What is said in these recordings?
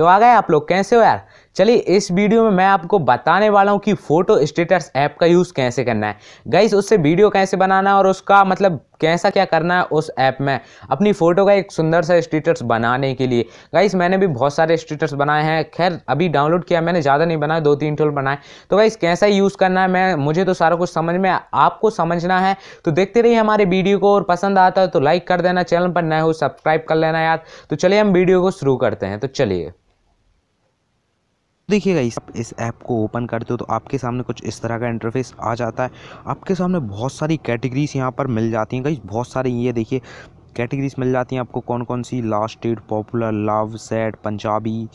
तो आ गए आप लोग कैसे हो यार चलिए इस वीडियो में मैं आपको बताने वाला हूँ कि फ़ोटो स्टेटस ऐप का यूज़ कैसे करना है गाइस उससे वीडियो कैसे बनाना है और उसका मतलब कैसा क्या करना है उस ऐप में अपनी फ़ोटो का एक सुंदर सा स्टेटस बनाने के लिए गाइस मैंने भी बहुत सारे स्टेटस बनाए हैं खैर अभी डाउनलोड किया मैंने ज़्यादा नहीं बनाया दो तीन टोल बनाए तो गाइस कैसा यूज़ करना है मैं मुझे तो सारा कुछ समझ में आपको समझना है तो देखते रहिए हमारे वीडियो को और पसंद आता है तो लाइक कर देना चैनल पर नए हो सब्सक्राइब कर लेना यार तो चलिए हम वीडियो को शुरू करते हैं तो चलिए देखिएगा इस इस ऐप को ओपन करते हो तो आपके सामने कुछ इस तरह का इंटरफेस आ जाता है आपके सामने बहुत सारी कैटेगरीज यहाँ पर मिल जाती हैं कई बहुत सारी ये देखिए कैटेगरीज मिल जाती हैं आपको कौन कौन सी latest popular love set Punjabi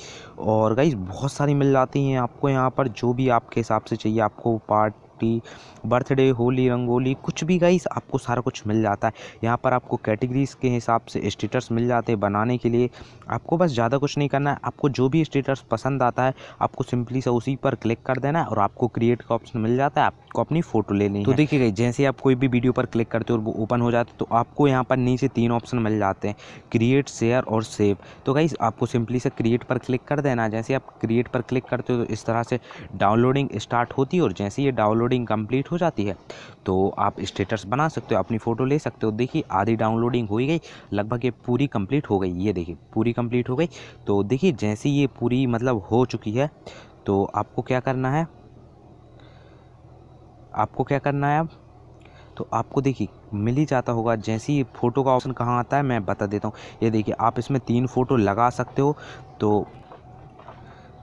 और गई बहुत सारी मिल जाती हैं आपको यहाँ पर जो भी आपके हिसाब से चाहिए आपको part party birthday Holi rangoli कुछ भी गाइस आपको सारा कुछ मिल जाता है यहाँ पर आपको कैटेगरीज़ के हिसाब से स्टेटस मिल जाते हैं बनाने के लिए आपको बस ज़्यादा कुछ नहीं करना है आपको जो भी स्टेटस पसंद आता है आपको सिंपली से उसी पर क्लिक कर देना है और आपको क्रिएट का ऑप्शन मिल जाता है आप को अपनी फोटो ले ली तो देखिए जैसे आप कोई भी वीडियो पर क्लिक करते हो और वो ओपन हो जाता है तो आपको यहाँ पर नीचे तीन ऑप्शन मिल जाते हैं क्रिएट शेयर और सेव तो गाइज आपको सिंपली से क्रिएट पर क्लिक कर देना जैसे आप क्रिएट पर क्लिक करते हो तो इस तरह से डाउनलोडिंग स्टार्ट होती है और जैसे ये डाउनलोडिंग कंप्लीट हो जाती है तो आप स्टेटस बना सकते हो अपनी फ़ोटो ले सकते हो देखिए आधी डाउनलोडिंग हो गई लगभग ये पूरी कंप्लीट हो गई ये देखिए पूरी कंप्लीट हो गई तो देखिए जैसे ये पूरी मतलब हो चुकी है तो आपको क्या करना है आपको क्या करना है अब तो आपको देखिए मिल ही जाता होगा जैसे ही फ़ोटो का ऑप्शन कहाँ आता है मैं बता देता हूँ ये देखिए आप इसमें तीन फ़ोटो लगा सकते हो तो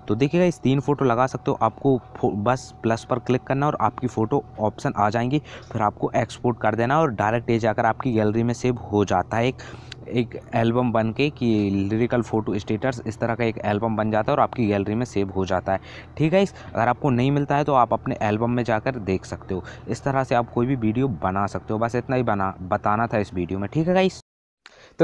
तो देखिएगा इस तीन फ़ोटो लगा सकते हो आपको बस प्लस पर क्लिक करना और आपकी फ़ोटो ऑप्शन आ जाएंगी फिर आपको एक्सपोर्ट कर देना और डायरेक्ट ये जाकर आपकी गैलरी में सेव हो जाता है एक एक एल्बम बन के कि लिरिकल फ़ोटो स्टेटस इस तरह का एक एल्बम बन जाता है और आपकी गैलरी में सेव हो जाता है ठीक है इस अगर आपको नहीं मिलता है तो आप अपने एल्बम में जाकर देख सकते हो इस तरह से आप कोई भी वीडियो बना सकते हो बस इतना ही बना बताना था इस वीडियो में ठीक है गाइस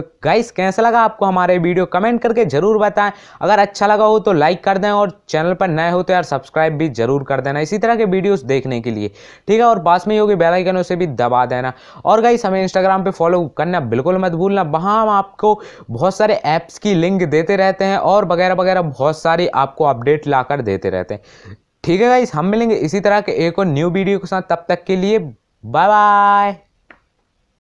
तो गाइस कैसा लगा आपको हमारे वीडियो कमेंट करके ज़रूर बताएं अगर अच्छा लगा हो तो लाइक कर दें और चैनल पर नए हो तो यार सब्सक्राइब भी ज़रूर कर देना इसी तरह के वीडियोस देखने के लिए ठीक है और पास में ही होगी बेलाइकन उसे भी दबा देना और गाइस हमें इंस्टाग्राम पर फॉलो करना बिल्कुल मत भूलना वहाँ हम आपको बहुत सारे ऐप्स की लिंक देते रहते हैं और वगैरह वगैरह बहुत सारी आपको अपडेट ला देते रहते हैं ठीक है गाइस हम मिलेंगे इसी तरह के एक और न्यू वीडियो के साथ तब तक के लिए बाय बाय